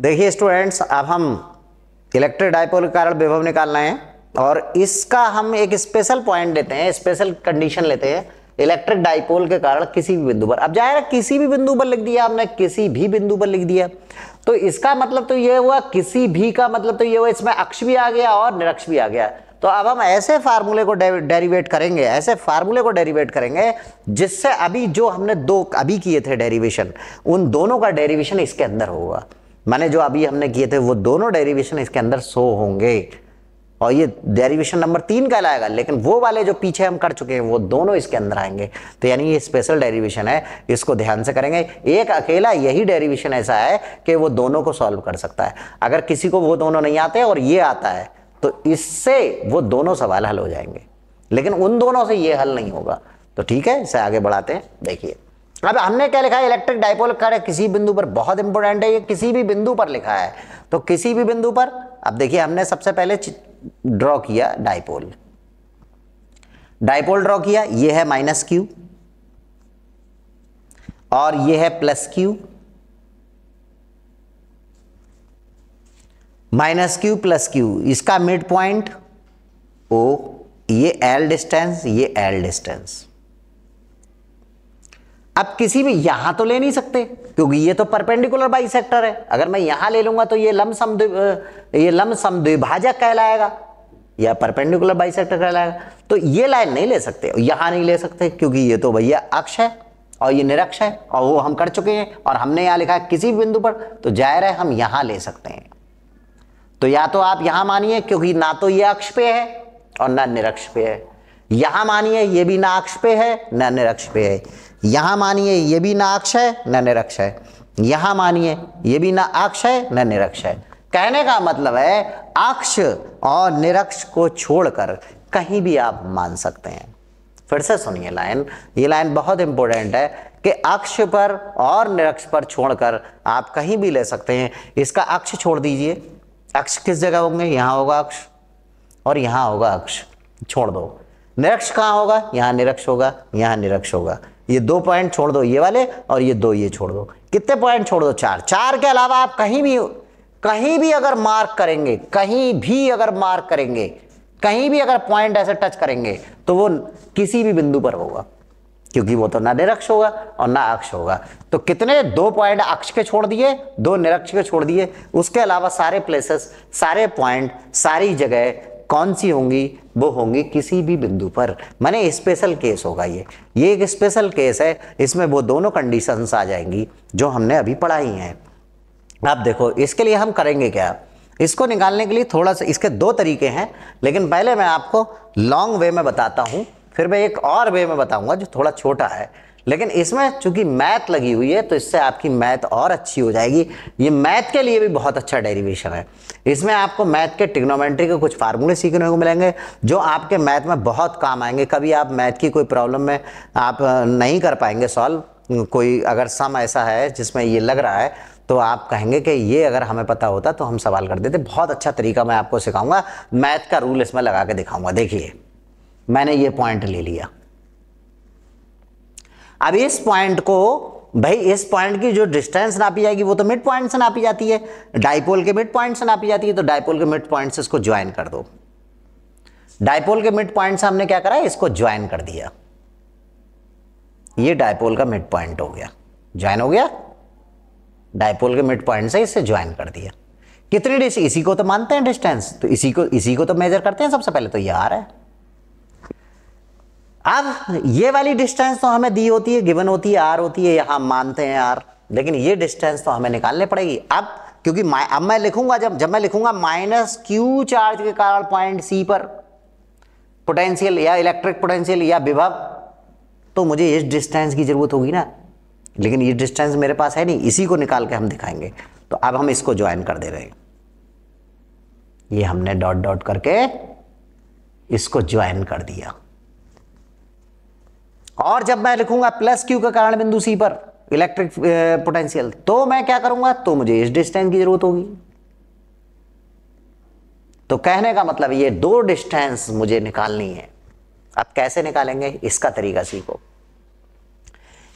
देखिए स्टूडेंट्स अब हम इलेक्ट्रिक डाइपोल के कारण विभव निकालना है और इसका हम एक स्पेशल पॉइंट लेते हैं स्पेशल कंडीशन लेते हैं इलेक्ट्रिक डाइपोल के कारण किसी भी बिंदु पर अब जाहिर किसी भी बिंदु पर लिख दिया आपने किसी भी बिंदु पर लिख दिया तो इसका मतलब तो ये हुआ किसी भी का मतलब तो ये हुआ इसमें अक्ष भी आ गया और निरक्ष भी आ गया तो अब हम ऐसे फार्मूले को डेरिवेट करेंगे ऐसे फार्मूले को डेरिवेट करेंगे जिससे अभी जो हमने दो अभी किए थे डेरिवेशन उन दोनों का डेरिवेशन इसके अंदर होगा मैंने जो अभी हमने किए थे वो दोनों डेरिवेशन इसके अंदर सो होंगे और ये डेरिवेशन नंबर तीन कहलाएगा लेकिन वो वाले जो पीछे हम कर चुके हैं वो दोनों इसके अंदर आएंगे तो यानी ये स्पेशल डेरिवेशन है इसको ध्यान से करेंगे एक अकेला यही डेरिवेशन ऐसा है कि वो दोनों को सॉल्व कर सकता है अगर किसी को वो दोनों नहीं आते और ये आता है तो इससे वो दोनों सवाल हल हो जाएंगे लेकिन उन दोनों से ये हल नहीं होगा तो ठीक है इसे आगे बढ़ाते हैं देखिए अब हमने क्या लिखा है इलेक्ट्रिक डाइपोल कर किसी बिंदु पर बहुत इंपॉर्टेंट है ये किसी भी बिंदु पर लिखा है तो किसी भी बिंदु पर अब देखिए हमने सबसे पहले ड्रॉ किया डायपोल डायपोल ड्रॉ किया ये है माइनस क्यू और ये है plus Q minus Q plus Q इसका मिड पॉइंट ओ ये एल डिस्टेंस ये एल डिस्टेंस अब किसी भी यहां तो ले नहीं सकते क्योंकि ये तो परपेंडिकुलर बाई सेक्टर है अगर मैं यहां ले लूंगा तो ये लम सम ये लम सम द्विभाजक कहलाएगा या परपेंडिकुलर बाई सेक्टर कहलाएगा तो ये लाइन नहीं ले सकते यहां नहीं ले सकते क्योंकि ये तो भैया अक्ष है और ये निरक्ष है और वो हम कर चुके हैं और हमने यहां लिखा है किसी बिंदु पर तो जाहिर है हम यहां ले सकते हैं तो या तो आप यहां मानिए क्योंकि ना तो ये अक्ष पे है और ना निरक्ष पे है यहां मानिए ये भी ना अक्ष पे है ना निरक्ष पे है यहाँ मानिए ये भी ना अक्ष है न निरक्ष है यहाँ मानिए ये भी ना अक्ष है न निरक्ष है कहने का मतलब है अक्ष और निरक्ष को छोड़कर कहीं भी आप मान सकते हैं फिर से सुनिए लाइन ये लाइन बहुत इंपॉर्टेंट है कि अक्ष पर और निरक्ष पर छोड़कर आप कहीं भी ले सकते हैं इसका अक्ष छोड़ दीजिए अक्ष किस जगह होंगे यहाँ होगा अक्ष और यहाँ होगा अक्ष छोड़ दो निरक्ष कहाँ होगा यहाँ निरक्ष होगा यहाँ निरक्ष होगा ये दो पॉइंट छोड़ दो ये वाले और ये दो ये छोड़ दो कितने पॉइंट छोड़ दो चार चार के अलावा आप कहीं भी कहीं भी अगर मार्क करेंगे कहीं भी अगर मार्क करेंगे कहीं भी अगर पॉइंट ऐसे टच करेंगे तो वो किसी भी बिंदु पर होगा क्योंकि वो तो ना निरक्ष होगा और ना अक्ष होगा तो कितने दो पॉइंट अक्ष के छोड़ दिए दो निरक्ष के छोड़ दिए उसके अलावा सारे प्लेसेस सारे पॉइंट सारी जगह कौन सी होंगी वो होंगी किसी भी बिंदु पर माने स्पेशल केस होगा ये ये एक स्पेशल केस है इसमें वो दोनों कंडीशंस आ जाएंगी जो हमने अभी पढ़ाई हैं आप देखो इसके लिए हम करेंगे क्या इसको निकालने के लिए थोड़ा सा इसके दो तरीके हैं लेकिन पहले मैं आपको लॉन्ग वे में बताता हूँ फिर मैं एक और वे में बताऊँगा जो थोड़ा छोटा है लेकिन इसमें चूंकि मैथ लगी हुई है तो इससे आपकी मैथ और अच्छी हो जाएगी ये मैथ के लिए भी बहुत अच्छा डेरिवेशन है इसमें आपको मैथ के टिक्नोमेट्री के कुछ फार्मूले सीखने को मिलेंगे जो आपके मैथ में बहुत काम आएंगे कभी आप मैथ की कोई प्रॉब्लम में आप नहीं कर पाएंगे सॉल्व कोई अगर सम ऐसा है जिसमें ये लग रहा है तो आप कहेंगे कि ये अगर हमें पता होता तो हम सवाल कर देते बहुत अच्छा तरीका मैं आपको सिखाऊंगा मैथ का रूल इसमें लगा के दिखाऊंगा देखिए मैंने ये पॉइंट ले लिया अब इस पॉइंट को भाई इस पॉइंट की जो डिस्टेंस नापी जाएगी वो तो मिड पॉइंट से नापी जाती है डाइपोल के मिड पॉइंट से नापी जाती है तो डाइपोल के मिड पॉइंट से इसको ज्वाइन कर दो डाइपोल के मिड पॉइंट से हमने क्या करा इसको ज्वाइन कर दिया ये डाइपोल का मिड पॉइंट हो गया ज्वाइन हो गया डाइपोल के मिड पॉइंट से इसे ज्वाइन कर दिया कितनी डिस्टेंस इसी को तो मानते हैं डिस्टेंस तो इसी को इसी को तो मेजर करते हैं सबसे पहले तो ये आ रहा है अब ये वाली डिस्टेंस तो हमें दी होती है गिवन होती है आर होती है यहां मानते हैं आर लेकिन ये डिस्टेंस तो हमें निकालने पड़ेगी अब क्योंकि अब मैं लिखूंगा जब जब मैं लिखूंगा माइनस क्यू चार्ज के कारण पॉइंट सी पर पोटेंशियल या इलेक्ट्रिक पोटेंशियल या विभव तो मुझे इस डिस्टेंस की ज़रूरत होगी ना लेकिन ये डिस्टेंस मेरे पास है नहीं इसी को निकाल के हम दिखाएंगे तो अब हम इसको ज्वाइन कर दे रहे हैं ये हमने डॉट डॉट करके इसको ज्वाइन कर दिया और जब मैं लिखूंगा प्लस क्यू का कारण बिंदु सी पर इलेक्ट्रिक पोटेंशियल uh, तो मैं क्या करूंगा तो मुझे इस डिस्टेंस की जरूरत होगी तो कहने का मतलब ये दो डिस्टेंस मुझे निकालनी है अब कैसे निकालेंगे इसका तरीका सीखो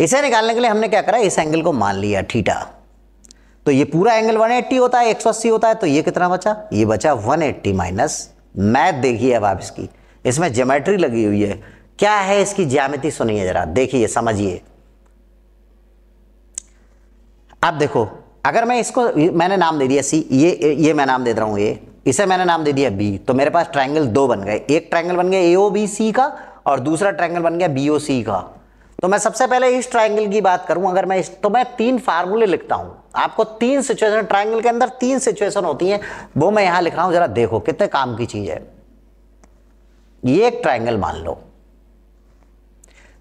इसे निकालने के लिए हमने क्या करा इस एंगल को मान लिया ठीटा तो ये पूरा एंगल 180 होता है एक होता है तो ये कितना बचा ये बचा 180 माइनस मैथ देखिए अब आप इसकी इसमें ज्योमेट्री लगी हुई है क्या है इसकी ज्यामिति सुनिए जरा देखिए समझिए अब देखो अगर मैं इसको मैंने नाम दे दिया सी ये ये मैं नाम दे रहा हूं ये इसे मैंने नाम दे दिया बी तो मेरे पास ट्रायंगल दो बन गए एक ट्रायंगल बन गया एओ बी सी का और दूसरा ट्रायंगल बन गया बी ओ सी का तो मैं सबसे पहले इस ट्रायंगल की बात करूं अगर मैं इस तो मैं तीन फार्मूले लिखता हूं आपको तीन सिचुएशन ट्रायंगल के अंदर तीन सिचुएशन होती हैं वो मैं यहां लिख रहा हूं जरा देखो कितने काम की चीज है ये एक ट्रायंगल मान लो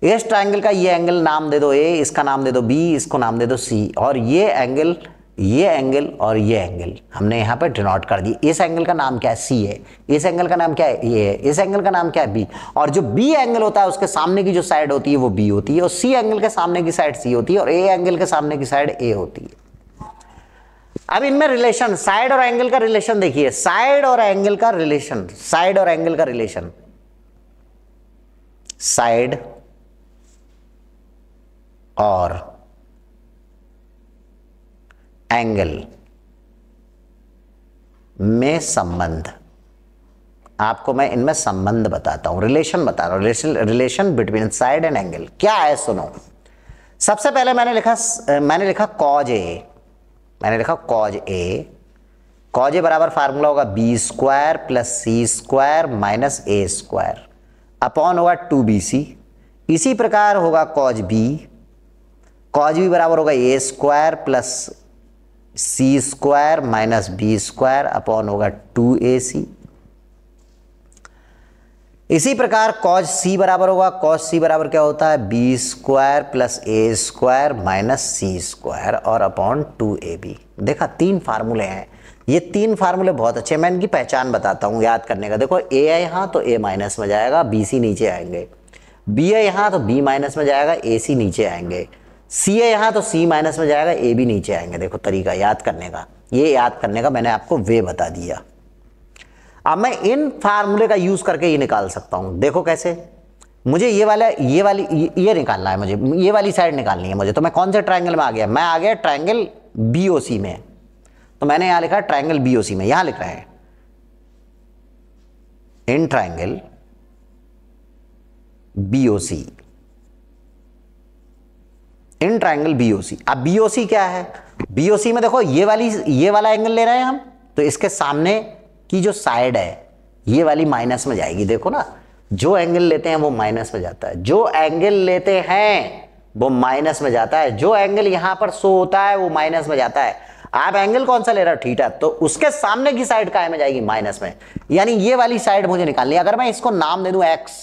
इस ट्राइंगल का ये एंगल नाम दे दो ए इसका नाम दे दो बी इसको नाम दे दो सी और ये एंगल ये एंगल और ये एंगल हमने यहाँ पर डिनोट कर दी इस एंगल का नाम क्या है सी है इस एंगल का नाम क्या है ये है इस एंगल का नाम क्या है बी और जो बी एंगल होता है उसके सामने की जो साइड होती है वो बी होती है और सी एंगल के सामने की साइड सी होती है और ए एंगल के सामने की साइड ए होती है अब इनमें रिलेशन साइड और एंगल का रिलेशन देखिए साइड और एंगल का रिलेशन साइड और एंगल का रिलेशन साइड और एंगल में संबंध आपको मैं इनमें संबंध बताता हूं रिलेशन बता रहा हूं relation between side and angle क्या है सुनो सबसे पहले मैंने लिखा मैंने लिखा कॉज ए मैंने लिखा कॉज ए कॉज ए बराबर फार्मूला होगा B square plus C square minus A square upon होगा टू बी सी इसी प्रकार होगा कॉज बी कॉज भी बराबर होगा A square plus C square minus B square upon होगा टू ए सी इसी प्रकार कॉज सी बराबर होगा कॉज सी बराबर क्या होता है B square plus A square minus C square और अपॉन टू ए बी देखा तीन फार्मूले हैं ये तीन फार्मूले बहुत अच्छे हैं मैं इनकी पहचान बताता हूँ याद करने का देखो ए है यहाँ तो ए माइनस में जाएगा बी सी नीचे आएंगे बी है यहाँ तो बी माइनस में जाएगा ए सी नीचे आएंगे सी है यहाँ तो सी माइनस में जाएगा ए भी नीचे आएंगे देखो तरीका याद करने का ये याद करने का मैंने आपको वे बता दिया अब मैं इन फार्मूले का यूज़ करके ये निकाल सकता हूँ देखो कैसे मुझे ये वाला ये वाली ये निकालना है मुझे ये वाली साइड निकालनी है मुझे तो मैं कौन से ट्राइंगल में आ गया मैं आ गया ट्राइंगल बी ओ सी में तो मैंने यहाँ लिखा ट्राइंगल बी ओ सी में यहाँ लिख रहे हैं in triangle B O C in triangle BOC अब बीओसी क्या है बीओसी में देखो ये वाली ये वाला एंगल ले रहे हैं हम तो इसके सामने की जो साइड है ये वाली माइनस में जाएगी देखो ना जो एंगल लेते हैं वो माइनस में जाता है जो एंगल लेते हैं वो माइनस में जाता है जो एंगल यहां पर सो होता है वो माइनस में जाता है आप एंगल कौन सा ले रहे हो थीटा तो उसके सामने की साइड काय में जाएगी माइनस में यानी ये वाली साइड मुझे निकालनी अगर मैं इसको नाम दे दूं एक्स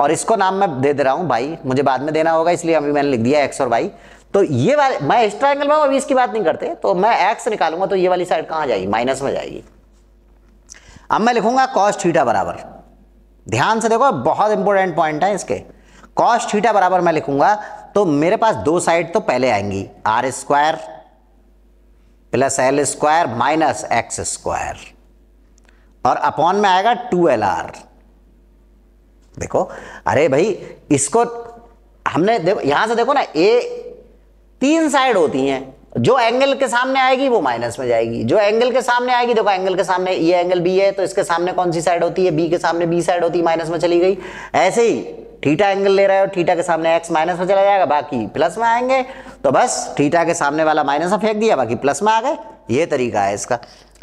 और इसको नाम मैं दे दे रहा हूँ भाई मुझे बाद में देना होगा इसलिए अभी मैंने लिख दिया एक्स और वाई तो ये वाले मैं इस ट्राइंगल में अभी इसकी बात नहीं करते तो मैं एक्स निकालूंगा तो ये वाली साइड कहाँ जाएगी माइनस में जाएगी अब मैं लिखूंगा कॉस्ट थीटा बराबर ध्यान से देखो बहुत इंपॉर्टेंट पॉइंट है इसके कॉस्ट थीटा बराबर मैं लिखूंगा तो मेरे पास दो साइड तो पहले आएंगी R square plus L square minus X square और अपॉन में आएगा टू एल आर देखो अरे भाई इसको हमने देखो यहां से देखो ना ए तीन साइड होती हैं जो एंगल के सामने आएगी वो माइनस में जाएगी जो एंगल के सामने आएगी देखो एंगल के सामने ये एंगल बी है तो इसके सामने कौन सी साइड होती है बी के सामने बी साइड होती है माइनस में चली गई ऐसे ही थीटा एंगल ले रहे हो थीटा के सामने एक्स माइनस में चला जाएगा बाकी प्लस में आएंगे तो बस थीटा के सामने वाला माइनस में फेंक दिया बाकी प्लस में आ गए ये तरीका है इसका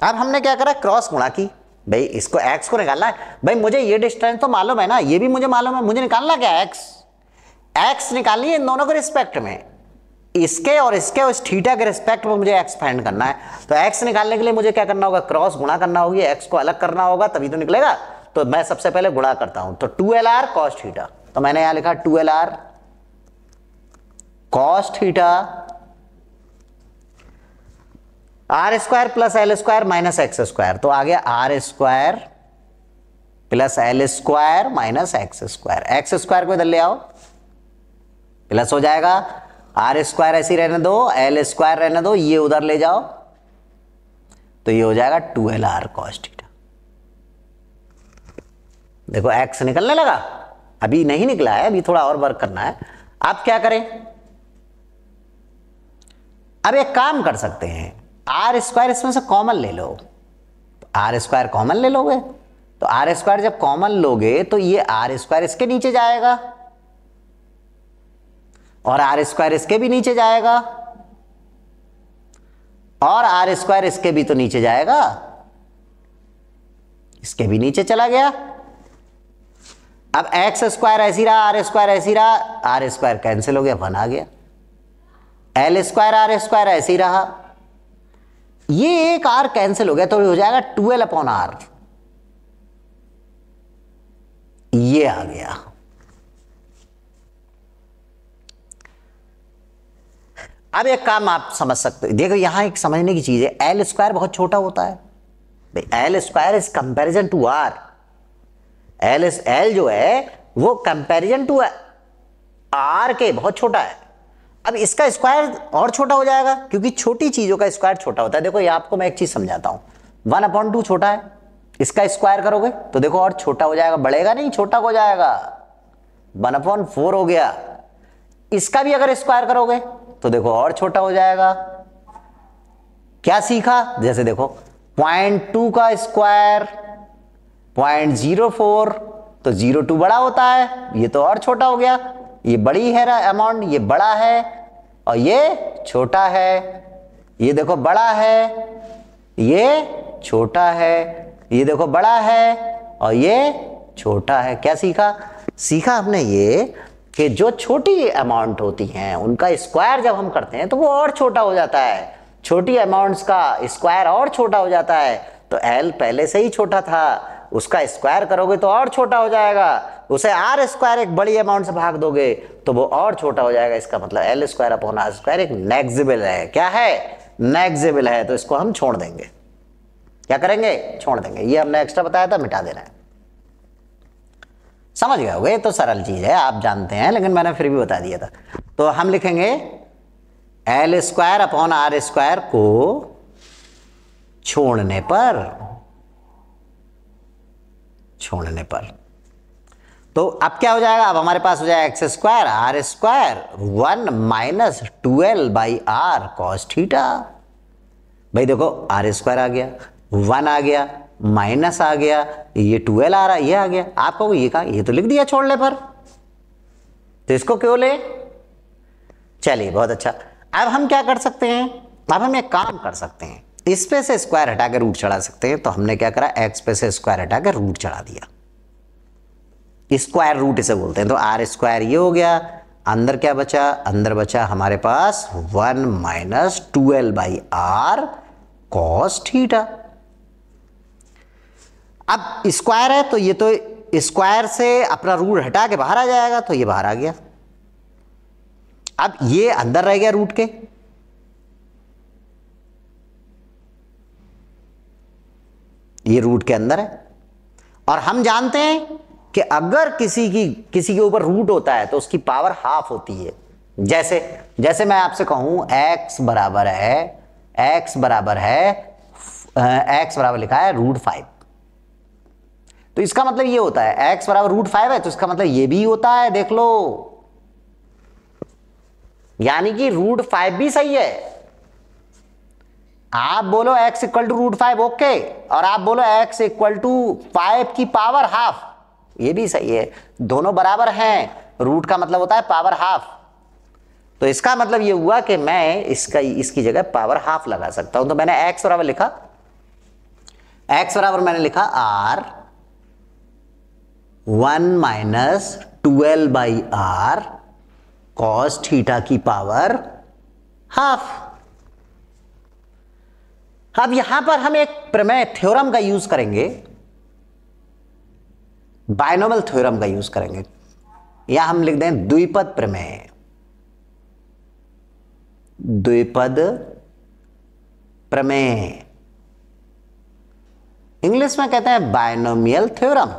अब हमने क्या करा क्रॉस गुणा की भाई इसको एक्स को निकालना है भाई मुझे ये डिस्टेंस तो मालूम है ना ये भी मुझे मालूम है मुझे निकालना क्या एक्स एक्स निकालनी है इन दोनों के रिस्पेक्ट में इसके और इसके और इस थीटा के रिस्पेक्ट में मुझे एक्स फाइंड करना है तो एक्स निकालने के लिए मुझे क्या करना होगा क्रॉस गुणा करना होगी एक्स को अलग करना होगा तभी तो निकलेगा तो मैं सबसे पहले गुणा करता हूं तो two L R cos theta तो मैंने यहां लिखा two L R cos theta R square plus L square minus X square तो आ गया R square plus L square minus X square X square को इधर ले आओ प्लस हो जाएगा आर स्क्वायर ऐसी रहने दो एल स्क्वायर रहने दो ये उधर ले जाओ तो ये हो जाएगा टू एल आर कॉस्टिटा देखो एक्स निकलने लगा अभी नहीं निकला है अभी थोड़ा और वर्क करना है आप क्या करें अब एक काम कर सकते हैं आर स्क्वायर इसमें से कॉमन ले लो आर स्क्वायर कॉमन ले लोगे तो आर स्क्वायर जब कॉमन लोगे तो ये आर स्क्वायर इसके नीचे जाएगा और आर स्क्वायर इसके भी नीचे जाएगा और आर स्क्वायर इसके भी तो नीचे जाएगा इसके भी नीचे चला गया अब एक्स स्क्वायर ऐसी रहा आर स्क्वायर ऐसी रहा आर स्क्वायर कैंसिल हो गया वन आ गया एल स्क्वायर आर स्क्वायर ऐसी रहा ये एक आर कैंसिल हो गया तो हो जाएगा ट्वेल्व अपॉन आर ये आ गया अब एक काम आप समझ सकते हो देखो यहां एक समझने की चीज है एल स्क्वायर बहुत छोटा होता है L square is comparison to R L L जो है वो कंपैरिजन टू आर के बहुत छोटा है अब इसका स्क्वायर और छोटा हो जाएगा क्योंकि छोटी चीज़ों का स्क्वायर छोटा होता है देखो ये आपको मैं एक चीज़ समझाता हूँ वन अपॉइंट टू छोटा है इसका स्क्वायर करोगे तो देखो और छोटा हो जाएगा बढ़ेगा नहीं छोटा हो जाएगा वन अपॉन फोर हो गया इसका भी अगर स्क्वायर करोगे तो देखो और छोटा हो जाएगा क्या सीखा जैसे देखो पॉइंट टू का स्क्वायर पॉइंट जीरो फोर तो जीरो टू बड़ा होता है ये तो और छोटा हो गया ये बड़ी है अमाउंट ये बड़ा है और ये छोटा है ये देखो बड़ा है ये छोटा है ये देखो बड़ा है और ये छोटा है क्या सीखा सीखा हमने ये कि जो छोटी अमाउंट होती हैं उनका स्क्वायर जब हम करते हैं तो वो और छोटा हो जाता है छोटी अमाउंट्स का स्क्वायर और छोटा हो जाता है तो एल पहले से ही छोटा था उसका स्क्वायर करोगे तो और छोटा हो जाएगा उसे आर स्क्वायर एक बड़ी अमाउंट से भाग दोगे तो वो और छोटा हो जाएगा इसका मतलब L square upon R square एक नेग्जिबल है क्या है नेग्जिबल है तो इसको हम छोड़ देंगे क्या करेंगे छोड़ देंगे ये हमने एक्स्ट्रा बताया था मिटा देना है समझ गए होगे तो सरल चीज़ है आप जानते हैं लेकिन मैंने फिर भी बता दिया था तो हम लिखेंगे L square upon R square को छोड़ने पर छोड़ने पर तो अब क्या हो जाएगा अब हमारे पास हो जाएगा X square R square one minus twelve by R cos theta भाई देखो आर स्क्वायर आ गया वन आ गया माइनस आ गया ये ट्वेल्व आ रहा ये आ गया आप कहोगे ये कहा ये तो लिख दिया छोड़ने पर तो इसको क्यों ले चलिए बहुत अच्छा अब हम क्या कर सकते हैं अब हम एक काम कर सकते हैं इस पे से स्क्वायर हटा के रूट चढ़ा सकते हैं तो हमने क्या करा एक्स पे से स्क्वायर हटा के रूट चढ़ा दिया स्क्वायर रूट इसे बोलते हैं तो आर स्क्वायर ये हो गया अंदर क्या बचा अंदर बचा हमारे पास one minus twelve by R cos theta अब स्क्वायर है तो ये तो स्क्वायर से अपना रूट हटा के बाहर आ जाएगा तो ये बाहर आ गया अब ये अंदर रह गया रूट के ये रूट के अंदर है और हम जानते हैं कि अगर किसी की किसी के ऊपर रूट होता है तो उसकी पावर हाफ होती है जैसे जैसे मैं आपसे कहूं x बराबर है x बराबर है x बराबर लिखा है रूट फाइव तो इसका मतलब ये होता है x बराबर रूट फाइव है तो इसका मतलब ये भी होता है देख लो यानी कि रूट फाइव भी सही है आप बोलो x equal to root five okay और आप बोलो x इक्वल टू फाइव की पावर हाफ ये भी सही है दोनों बराबर हैं रूट का मतलब होता है पावर हाफ तो इसका मतलब ये हुआ कि मैं इसका इसकी जगह पावर हाफ लगा सकता हूं तो मैंने x बराबर लिखा x बराबर मैंने लिखा r one minus twelve by R cos theta की पावर हाफ अब यहां पर हम एक प्रमेय थ्योरम का यूज करेंगे बायनोमल थ्योरम का यूज करेंगे या हम लिख दें द्विपद प्रमेय द्विपद प्रमेय इंग्लिश में कहते हैं बायनोमियल थ्योरम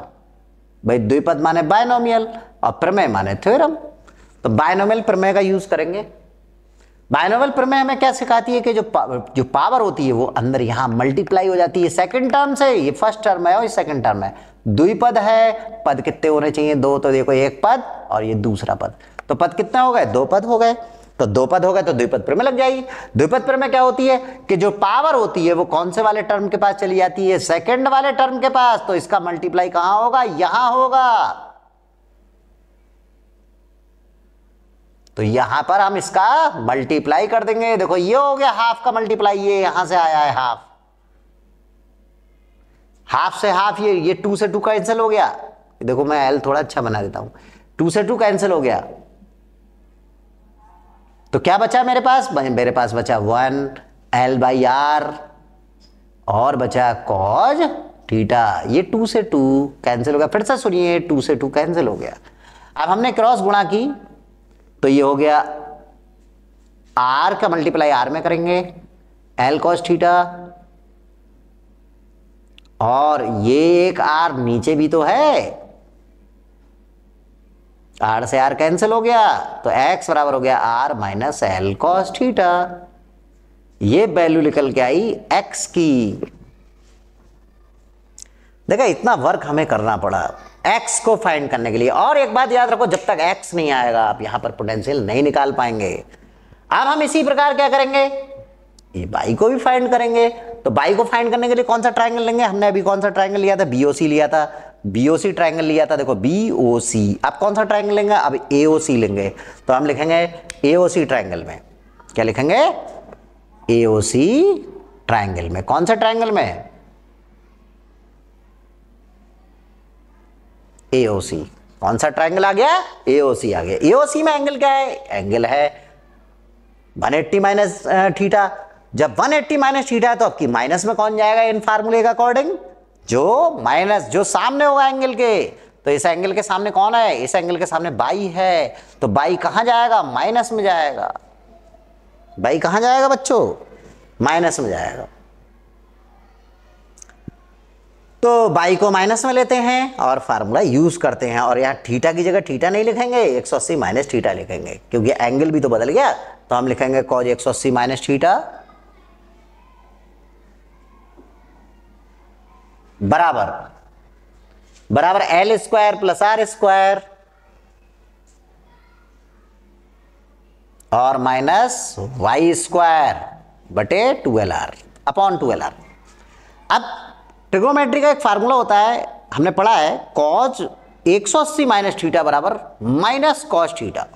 भाई द्विपद माने बायनोमियल और प्रमेय माने थ्योरम तो बायनोमियल प्रमेय का यूज करेंगे बायनोवल प्रमेय हमें क्या सिखाती है कि जो पा, जो पावर होती है वो अंदर यहाँ मल्टीप्लाई हो जाती है सेकंड टर्म से ये फर्स्ट टर्म है और ये सेकंड टर्म है द्विपद है पद कितने होने चाहिए दो तो देखो एक पद और ये दूसरा पद तो पद कितना हो गए दो पद हो गए तो दो पद हो गए तो द्विपद प्रमेय लग जाएगी द्विपद प्रमेय क्या होती है कि जो पावर होती है वो कौन से वाले टर्म के पास चली जाती है सेकंड वाले टर्म के पास तो इसका मल्टीप्लाई कहाँ होगा यहाँ होगा तो यहां पर हम इसका मल्टीप्लाई कर देंगे देखो ये हो गया हाफ का मल्टीप्लाई ये यहां से आया है हाफ हाफ से हाफ ये ये टू से टू कैंसिल हो गया देखो मैं एल थोड़ा अच्छा बना देता हूं टू से टू कैंसिल हो गया तो क्या बचा मेरे पास मेरे पास बचा वन एल बाई आर और बचा कॉज थीटा ये टू से टू कैंसिल हो गया फिर से सुनिए टू से टू कैंसिल हो गया अब हमने क्रॉस गुणा की तो ये हो गया आर का मल्टीप्लाई आर में करेंगे एल कॉस थीटा और ये एक आर नीचे भी तो है आर से आर कैंसिल हो गया तो एक्स बराबर हो गया R minus L cos theta ये वैल्यू निकल के आई एक्स की देखा इतना वर्क हमें करना पड़ा एक्स को फाइंड करने के लिए और एक बात याद रखो जब तक एक्स नहीं आएगा आप यहां पर पोटेंशियल नहीं निकाल पाएंगे अब हम इसी प्रकार क्या करेंगे ये बाई को भी फाइंड करेंगे तो बाई को फाइंड करने के लिए कौन सा ट्राइंगल लेंगे हमने अभी कौन सा ट्राइंगल लिया था बीओसी लिया था बीओसी ट्राइंगल लिया था देखो बीओसी अब कौन सा ट्राइंगल लेंगे अब एओसी लेंगे तो हम लिखेंगे एओसी ट्राइंगल में क्या लिखेंगे एओसी ट्राइंगल में कौन सा ट्राइंगल में एओसी कौन सा ट्राइंगल आ गया एओसी आ गया एओसी में एंगल क्या है एंगल है 180 एट्टी माइनस ठीठा जब 180 एट्टी माइनस ठीठा है तो आपकी माइनस में कौन जाएगा इन फार्मूले के अकॉर्डिंग जो माइनस जो सामने होगा एंगल के तो इस एंगल के सामने कौन है इस एंगल के सामने बाई है तो बाई कहाँ जाएगा माइनस में जाएगा बाई कहाँ जाएगा बच्चों माइनस में जाएगा तो बाई को माइनस में लेते हैं और फार्मूला यूज़ करते हैं और यहाँ ठीटा की जगह ठीटा नहीं लिखेंगे 180 माइनस ठीटा लिखेंगे क्योंकि एंगल भी तो बदल गया तो हम लिखेंगे कॉज 180 माइनस ठीटा बराबर बराबर L square plus R square और माइनस वाई स्क्वायर बटे two L R upon two L R अब ट्रिग्नोमेट्री का एक फार्मूला होता है हमने पढ़ा है कॉज 180 माइनस थीटा बराबर माइनस कॉज थीटा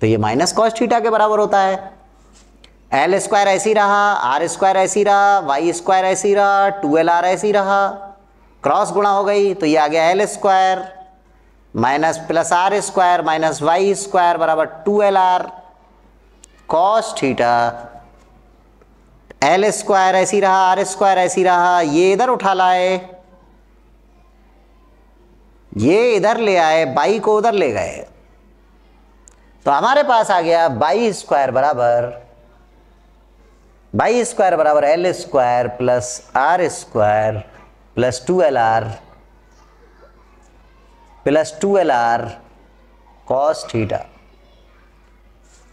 तो ये माइनस कॉज थीटा के बराबर होता है एल स्क्वायर ऐसी रहा आर स्क्वायर ऐसी रहा वाई स्क्वायर ऐसी रहा टू एल आर ऐसी रहा क्रॉस गुणा हो गई तो ये आ गया L square minus plus R square minus Y square बराबर two L R cos theta L square ऐसी रहा आर स्क्वायर ऐसी रहा ये इधर उठा लाए ये इधर ले आए बाई को उधर ले गए तो हमारे पास आ गया बाई स्क्वायर बराबर बाई स्क्वायर बराबर L square plus R square plus two L R plus two L R cos theta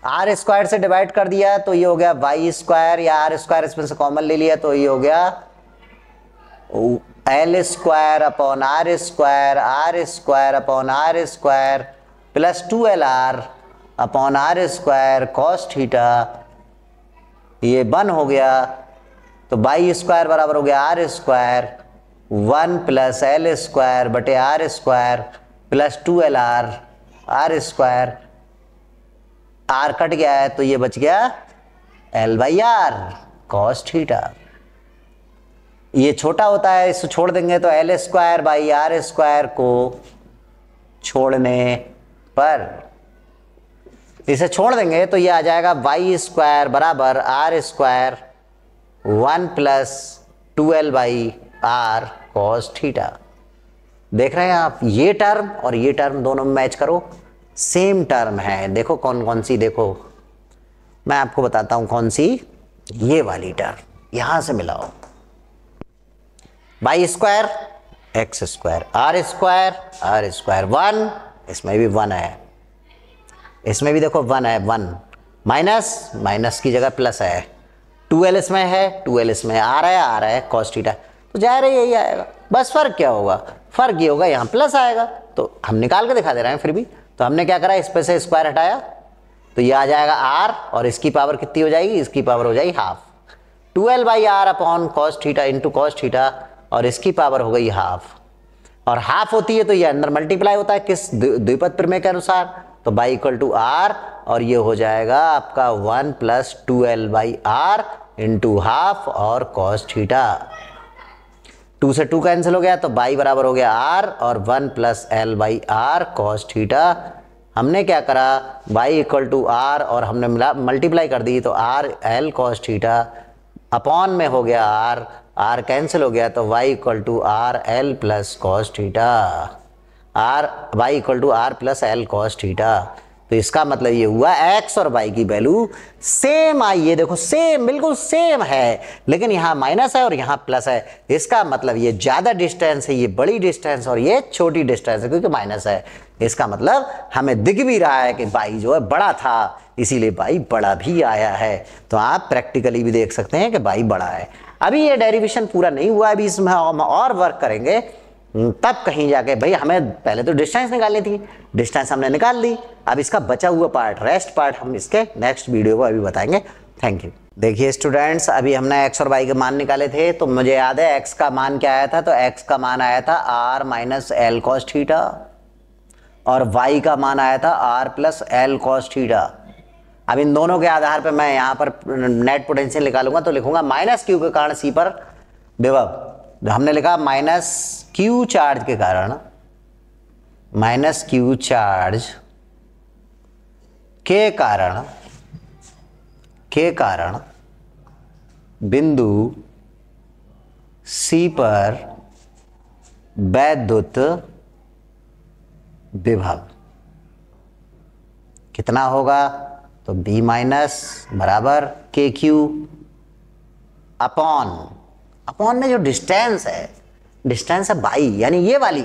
R square से डिवाइड कर दिया तो ये हो गया वाई स्क्वायर या आर स्क्वायर इसमें से कॉमन ले लिया तो ये हो गया L square upon R square R square upon R square plus two L R upon R square cos theta ये वन हो गया तो बाई स्क्वायर बराबर हो गया R square one plus L square बटे R square plus two L R R square R cut गया है तो ये बच गया L by R cos theta ये छोटा होता है इसको छोड़ देंगे तो L square by R square को छोड़ने पर इसे छोड़ देंगे तो ये आ जाएगा वाई स्क्वायर बराबर R square one plus two L by R cos theta देख रहे हैं आप ये टर्म और ये टर्म दोनों में मैच करो सेम टर्म है देखो कौन कौन सी देखो मैं आपको बताता हूं कौन सी ये वाली टर्म यहां से मिलाओ Y square X square R square R square one इसमें भी वन है इसमें भी देखो वन है वन माइनस माइनस की जगह प्लस है टू एल इसमें है टू एल इसमें आ रहा है आ रहा है कॉस्टिटा तो जा रहा है यही आएगा बस फर्क क्या होगा फर्क ये होगा यहाँ प्लस आएगा तो हम निकाल के दिखा दे रहे हैं फिर भी तो हमने क्या करा इस पे से स्क्वायर हटाया तो ये आ जाएगा आर और इसकी पावर कितनी हो जाएगी इसकी पावर हो जाएगी half twelve by R upon cos theta into cos theta और इसकी पावर हो गई हाफ और हाफ होती है तो ये अंदर मल्टीप्लाई होता है किस द्विपद प्रमेय के अनुसार तो बाई इक्वल टू आर और ये हो जाएगा आपका one plus two by R into half और कॉस थीटा टू से टू कैंसिल हो गया तो बाई बराबर हो गया आर और one plus L by R cos theta हमने क्या करा बाई इक्वल टू आर और हमने मिला मल्टीप्लाई कर दी तो R L cos theta upon में हो गया आर आर कैंसिल हो गया तो Y equal to R L plus cos theta R Y equal to R plus L cos theta तो इसका मतलब ये हुआ एक्स और वाई की वैल्यू सेम आई ये देखो सेम बिल्कुल सेम है लेकिन यहाँ माइनस है और यहाँ प्लस है इसका मतलब ये ज़्यादा डिस्टेंस है ये बड़ी डिस्टेंस और ये छोटी डिस्टेंस है क्योंकि माइनस है इसका मतलब हमें दिख भी रहा है कि बाई जो है बड़ा था इसीलिए बाई बड़ा भी आया है तो आप प्रैक्टिकली भी देख सकते हैं कि बाई बड़ा है अभी ये डेरिवेशन पूरा नहीं हुआ अभी इसमें हम और वर्क करेंगे हम्म। तब कहीं जाके भाई हमें पहले तो डिस्टेंस निकालनी थी डिस्टेंस हमने निकाल ली अब इसका बचा हुआ पार्ट रेस्ट पार्ट हम इसके नेक्स्ट वीडियो को अभी बताएंगे थैंक यू देखिए स्टूडेंट्स अभी हमने एक्स और वाई के मान निकाले थे तो मुझे याद है एक्स का मान क्या आया था तो एक्स का मान आया था R minus L cos theta और वाई का मान आया था R plus L cos theta अब इन दोनों के आधार पर मैं यहाँ पर नेट पोटेंशियल निकालूंगा तो लिखूंगा माइनस क्यू के कारण सी पर विभव तो हमने लिखा माइनस क्यू चार्ज के कारण माइनस क्यू चार्ज के कारण के कारण बिंदु सी पर वैद्युत विभव कितना होगा तो b माइनस बराबर के क्यू अपॉन अपॉन में जो डिस्टेंस है डिस्टेंस है बाई यानी ये वाली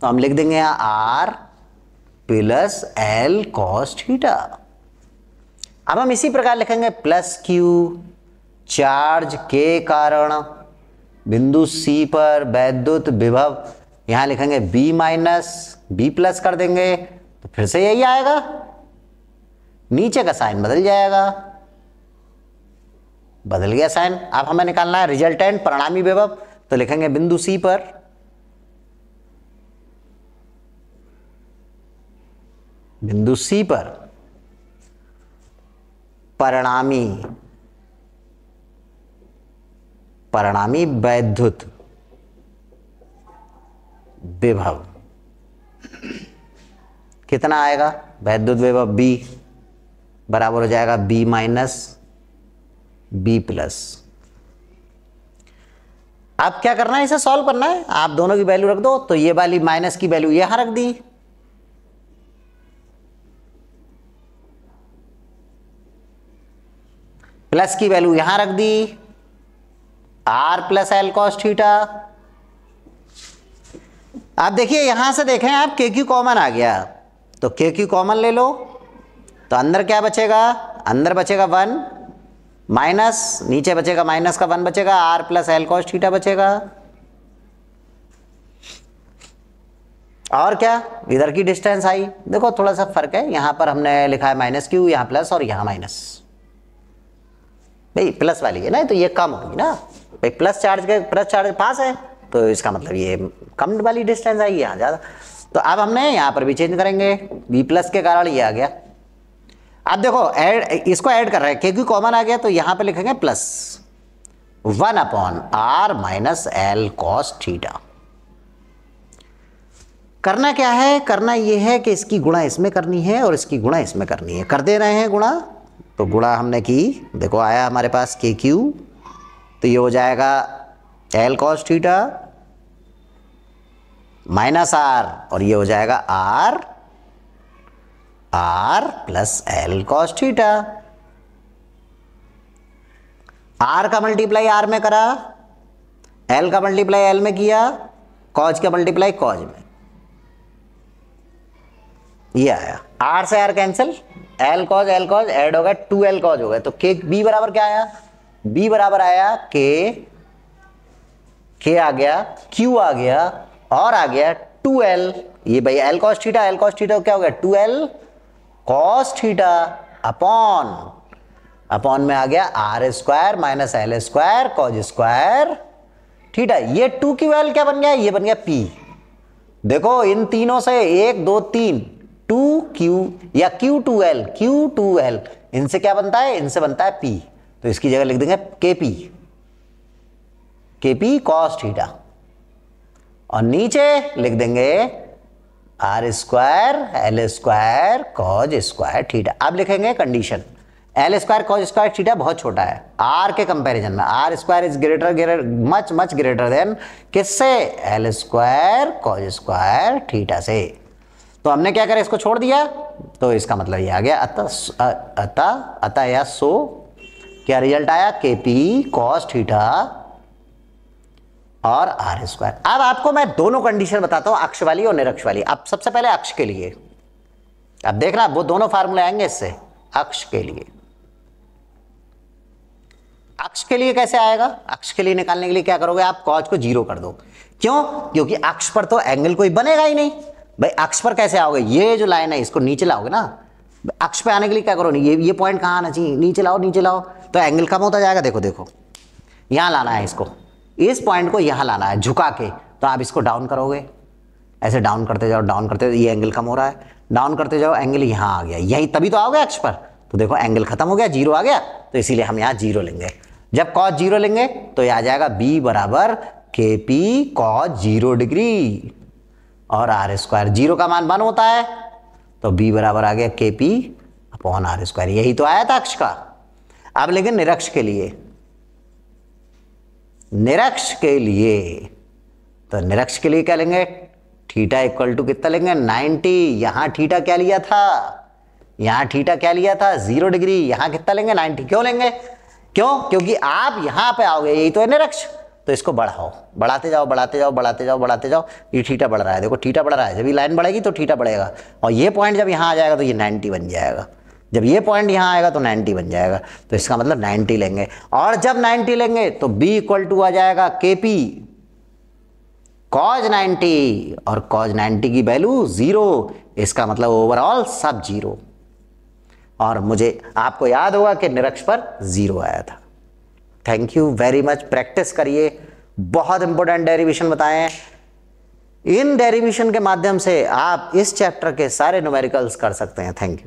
तो हम लिख देंगे यहां R plus L cos theta अब हम इसी प्रकार लिखेंगे प्लस क्यू चार्ज के कारण बिंदु सी पर वैद्युत विभव यहां लिखेंगे बी माइनस बी प्लस कर देंगे तो फिर से यही आएगा नीचे का साइन बदल जाएगा बदल गया साइन अब हमें निकालना है रिजल्टेंट परिणामी विभव तो लिखेंगे बिंदु सी पर बिंदु सी पर परिणामी परिणामी वैद्युत विभव कितना आएगा वैद्युत विभव बी बराबर हो जाएगा बी माइनस बी प्लस अब क्या करना है इसे सॉल्व करना है आप दोनों की वैल्यू रख दो तो ये वाली माइनस की वैल्यू यहां रख दी प्लस की वैल्यू यहां रख दी R plus L cos theta आप देखिए यहां से देखें आप के क्यू कॉमन आ गया तो के क्यू कॉमन ले लो तो अंदर क्या बचेगा अंदर बचेगा वन माइनस नीचे बचेगा माइनस का वन बचेगा R plus L cos theta बचेगा और क्या इधर की डिस्टेंस आई देखो थोड़ा सा फर्क है यहां पर हमने लिखा है माइनस क्यू यहां प्लस और यहां माइनस भाई प्लस वाली है ना तो ये कम होगी ना भाई प्लस चार्ज के प्लस चार्ज पास है तो इसका मतलब ये कम वाली डिस्टेंस आई यहाँ ज़्यादा तो अब हमने यहां पर भी चेंज करेंगे बी प्लस के कारण ये आ गया अब देखो एड इसको ऐड कर रहे हैं क्योंकि कॉमन आ गया तो यहां पे लिखेंगे plus one upon R minus L cos theta करना क्या है करना यह है कि इसकी गुणा इसमें करनी है और इसकी गुणा इसमें करनी है कर दे रहे हैं गुणा तो गुणा हमने की देखो आया हमारे पास के क्यू तो ये हो जाएगा L cos theta minus R और ये हो जाएगा R R plus L cos theta R का मल्टीप्लाई आर में करा एल का मल्टीप्लाई एल में किया कॉज का मल्टीप्लाई कॉज में ये आया आर से R cancel L cos L cos add हो गया टू एल कॉज हो गया तो के बी बराबर क्या आया बी बराबर आया के के आ गया क्यू आ गया और आ गया टू एल ये भाई L cos theta L cos theta क्या हो गया two L cos theta upon upon में आ गया R square minus L square cos square theta ये टू की वैल्यू क्या बन गया ये बन गया पी देखो इन तीनों से एक दो तीन टू क्यू या Q two L Q two L इनसे क्या बनता है इनसे बनता है पी तो इसकी जगह लिख देंगे के पी के पी कॉस थीटा और नीचे लिख देंगे R square L square cos square theta आप लिखेंगे condition L square cos square theta बहुत छोटा है आर के कंपैरिजन में R square is greater greater much much greater than किससे L square cos square theta से तो हमने क्या करा इसको छोड़ दिया तो इसका मतलब ये आ गया अतः अतः अतः या सो क्या रिजल्ट आया के पी कॉस थीटा और आर स्क्वायर अब आपको मैं दोनों कंडीशन बताता हूं अक्ष वाली और निरक्ष वाली अब सबसे पहले अक्ष के लिए अब देखना वो दोनों फार्मूले आएंगे इससे अक्ष के लिए अक्ष के लिए कैसे आएगा अक्ष के लिए निकालने के लिए क्या करोगे आप कॉज को जीरो कर दो क्यों क्योंकि अक्ष पर तो एंगल कोई बनेगा ही नहीं भाई अक्ष पर कैसे आओगे ये जो लाइन है इसको नीचे लाओगे ना अक्ष पे आने के लिए क्या करो ये ये पॉइंट कहाँ आना चाहिए नीचे लाओ नीचे लाओ तो एंगल कम होता जाएगा देखो देखो यहाँ लाना है इसको इस पॉइंट को यहाँ लाना है झुका के तो आप इसको डाउन करोगे ऐसे डाउन करते जाओ डाउन करते जाओ ये एंगल कम हो रहा है डाउन करते जाओ एंगल यहाँ आ गया यही तभी तो आओगे एक्स पर तो देखो एंगल खत्म हो गया जीरो आ गया तो इसीलिए हम यहाँ जीरो लेंगे जब कॉज जीरो लेंगे तो ये आ जाएगा बी बराबर K P cos zero degree और आर स्क्वायर जीरो का मान वन होता है तो बी बराबर आ गया के पी अपॉन आर स्क्वायर यही तो आया था अक्ष का अब लेकिन निरक्ष के लिए निरक्ष के लिए तो निरक्ष के लिए क्या लेंगे थीटा इक्वल टू कितना लेंगे 90 यहां थीटा क्या लिया था यहां थीटा क्या लिया था जीरो डिग्री यहां कितना लेंगे 90 क्यों लेंगे क्यों क्योंकि आप यहां पे आओगे यही तो है निरक्ष तो इसको बढ़ाओ बढ़ाते जाओ बढ़ाते जाओ बढ़ाते जाओ बढ़ाते जाओ ये ठीटा बढ़ रहा है देखो ठीटा बढ़ रहा है जब ये लाइन बढ़ेगी तो ठीटा बढ़ेगा और ये पॉइंट जब यहाँ आ जाएगा तो ये नाइन्टी बन जाएगा जब ये पॉइंट यहाँ आएगा तो 90 बन जाएगा तो इसका मतलब 90 लेंगे और जब 90 लेंगे तो b इक्वल टू आ जाएगा के पी कॉज नाइन्टी और कॉज नाइन्टी की वैल्यू ज़ीरो इसका मतलब ओवरऑल सब जीरो और मुझे आपको याद होगा कि निरक्ष पर ज़ीरो आया था thank you very much practice करिए बहुत इंपॉर्टेंट डेरिवेशन बताएं इन डेरिवेशन के माध्यम से आप इस चैप्टर के सारे न्यूमेरिकल्स कर सकते हैं थैंक यू